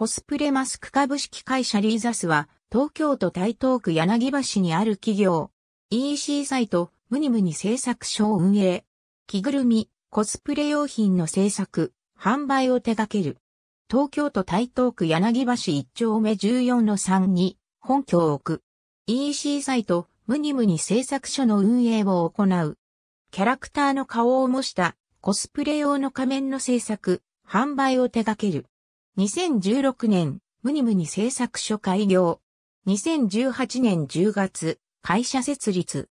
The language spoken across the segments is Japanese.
コスプレマスク株式会社リーザスは、東京都台東区柳橋にある企業、EC サイト、ムニムニ製作所を運営。着ぐるみ、コスプレ用品の製作、販売を手掛ける。東京都台東区柳橋1丁目14の3に本拠を置く。EC サイト、ムニムニ製作所の運営を行う。キャラクターの顔を模したコスプレ用の仮面の製作、販売を手掛ける。2016年、ムニムニ製作所開業。2018年10月、会社設立。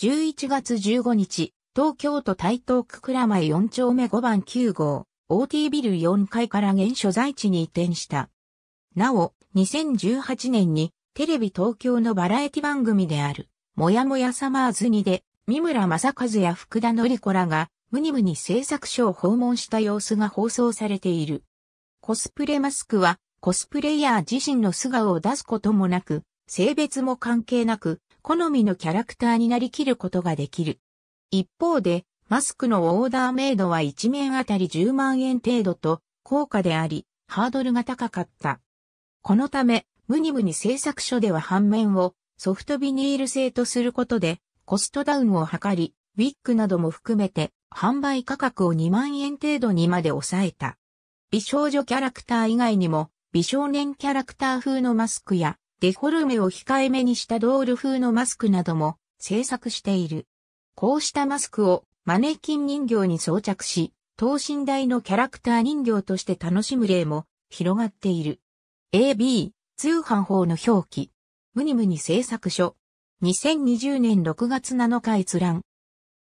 11月15日、東京都台東区倉前4丁目5番9号、OT ビル4階から現所在地に移転した。なお、2018年に、テレビ東京のバラエティ番組である、もやもやサマーズにで、三村正和や福田のり子らが、ムニムニ製作所を訪問した様子が放送されている。コスプレマスクは、コスプレイヤー自身の素顔を出すこともなく、性別も関係なく、好みのキャラクターになりきることができる。一方で、マスクのオーダーメイドは1面あたり10万円程度と、高価であり、ハードルが高かった。このため、ムニムニ製作所では反面をソフトビニール製とすることで、コストダウンを図り、ウィッグなども含めて販売価格を2万円程度にまで抑えた。美少女キャラクター以外にも、美少年キャラクター風のマスクや、デフォルメを控えめにしたドール風のマスクなども制作している。こうしたマスクをマネキン人形に装着し、等身大のキャラクター人形として楽しむ例も広がっている。AB 通販法の表記。ムニムニ製作所。2020年6月7日閲覧。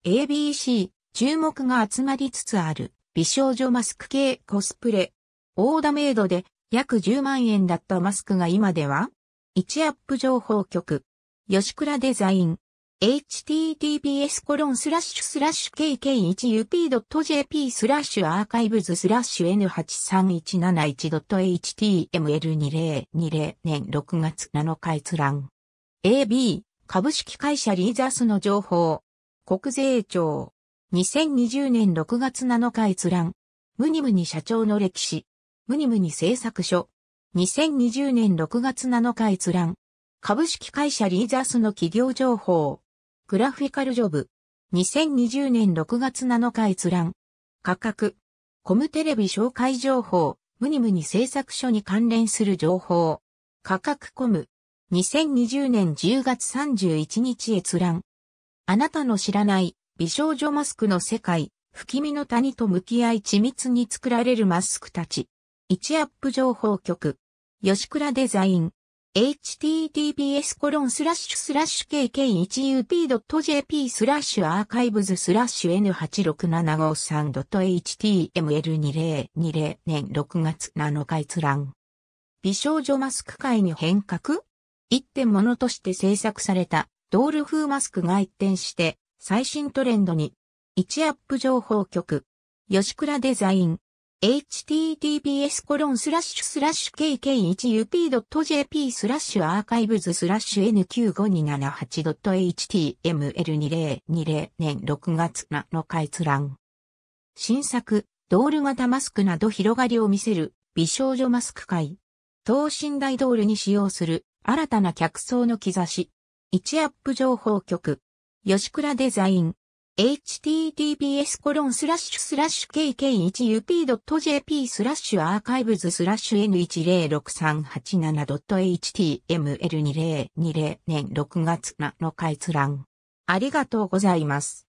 ABC 注目が集まりつつある。美少女マスク系コスプレ。オーダーメイドで約10万円だったマスクが今では ?1 アップ情報局。吉倉デザイン。https コロンスラッシュスラッシュ kk1up.jp スラッシュアーカイブズスラッシュ n8317.html2020 1年6月7日閲覧。AB 株式会社リーザスの情報。国税庁。2020年6月7日閲覧。ムニムニ社長の歴史。ムニムニ製作所。2020年6月7日閲覧。株式会社リーザースの企業情報。グラフィカルジョブ。2020年6月7日閲覧。価格。コムテレビ紹介情報。ムニムニ製作所に関連する情報。価格コム。2020年10月31日閲覧。あなたの知らない美少女マスクの世界、不気味の谷と向き合い緻密に作られるマスクたち。1アップ情報局。吉倉デザイン。https コロンスラッシュスラッシュ kk1up.jp スラッシュアーカイブズスラッシュ n8675.html2020 年6月7日閲覧。美少女マスク界に変革一点物として制作されたドール風マスクが一転して最新トレンドに、1アップ情報局、吉倉デザイン、https コロンスラッシュスラッシュ kk1up.jp スラッシュアーカイブズスラッシュ n95278.html2020 年6月7日閲覧。新作、ドール型マスクなど広がりを見せる美少女マスク会。等身大ドールに使用する新たな客層の兆し。1アップ情報局。吉倉デザイン。https コロンスラッシュスラッシュ kk1up.jp スラッシュアーカイブズスラッシュ n106387.html2020 年6月7日閲覧。ありがとうございます。